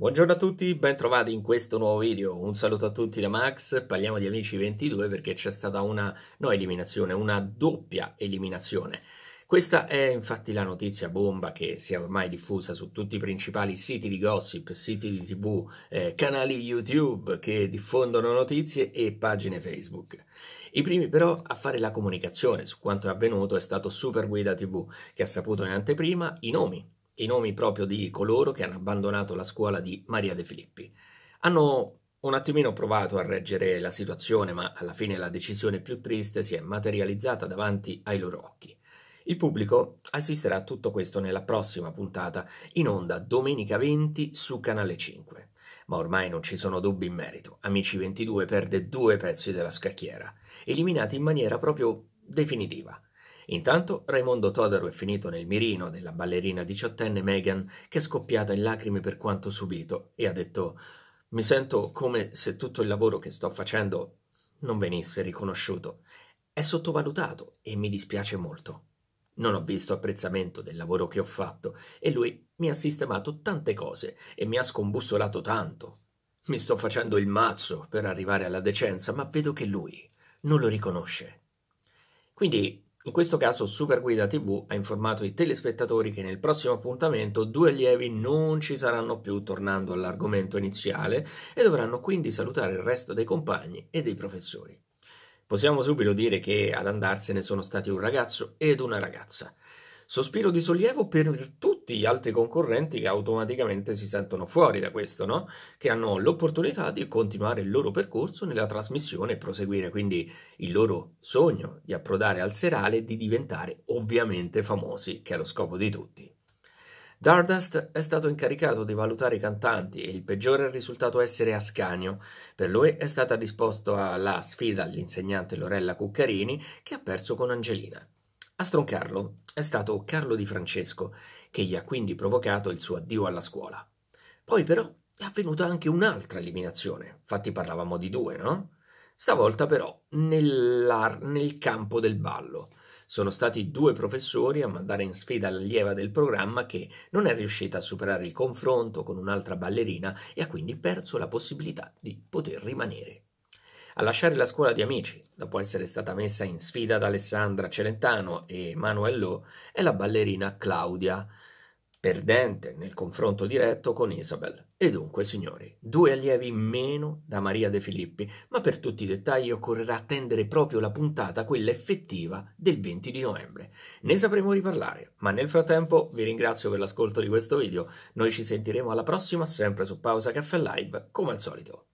Buongiorno a tutti, bentrovati in questo nuovo video. Un saluto a tutti da Max, parliamo di Amici 22 perché c'è stata una, no eliminazione, una doppia eliminazione. Questa è infatti la notizia bomba che si è ormai diffusa su tutti i principali siti di gossip, siti di tv, eh, canali YouTube che diffondono notizie e pagine Facebook. I primi però a fare la comunicazione su quanto è avvenuto è stato Superguida TV che ha saputo in anteprima i nomi i nomi proprio di coloro che hanno abbandonato la scuola di Maria De Filippi. Hanno un attimino provato a reggere la situazione, ma alla fine la decisione più triste si è materializzata davanti ai loro occhi. Il pubblico assisterà a tutto questo nella prossima puntata, in onda domenica 20 su Canale 5. Ma ormai non ci sono dubbi in merito. Amici 22 perde due pezzi della scacchiera, eliminati in maniera proprio definitiva. Intanto Raimondo Todaro è finito nel mirino della ballerina diciottenne Megan che è scoppiata in lacrime per quanto subito e ha detto mi sento come se tutto il lavoro che sto facendo non venisse riconosciuto. È sottovalutato e mi dispiace molto. Non ho visto apprezzamento del lavoro che ho fatto e lui mi ha sistemato tante cose e mi ha scombussolato tanto. Mi sto facendo il mazzo per arrivare alla decenza, ma vedo che lui non lo riconosce. Quindi in questo caso Superguida TV ha informato i telespettatori che nel prossimo appuntamento due allievi non ci saranno più tornando all'argomento iniziale e dovranno quindi salutare il resto dei compagni e dei professori. Possiamo subito dire che ad andarsene sono stati un ragazzo ed una ragazza sospiro di sollievo per tutti gli altri concorrenti che automaticamente si sentono fuori da questo, no? che hanno l'opportunità di continuare il loro percorso nella trasmissione e proseguire quindi il loro sogno di approdare al serale e di diventare ovviamente famosi, che è lo scopo di tutti. Dardust è stato incaricato di valutare i cantanti e il peggiore è risultato essere Ascanio. Per lui è stata disposta la sfida all'insegnante Lorella Cuccarini che ha perso con Angelina. A stroncarlo è stato Carlo Di Francesco, che gli ha quindi provocato il suo addio alla scuola. Poi però è avvenuta anche un'altra eliminazione, infatti parlavamo di due, no? Stavolta però nel campo del ballo. Sono stati due professori a mandare in sfida l'allieva del programma che non è riuscita a superare il confronto con un'altra ballerina e ha quindi perso la possibilità di poter rimanere a lasciare la scuola di amici, dopo essere stata messa in sfida da Alessandra Celentano e Lo, è la ballerina Claudia, perdente nel confronto diretto con Isabel. E dunque, signori, due allievi meno da Maria De Filippi, ma per tutti i dettagli occorrerà attendere proprio la puntata, quella effettiva, del 20 di novembre. Ne sapremo riparlare, ma nel frattempo vi ringrazio per l'ascolto di questo video. Noi ci sentiremo alla prossima, sempre su Pausa Caffè Live, come al solito.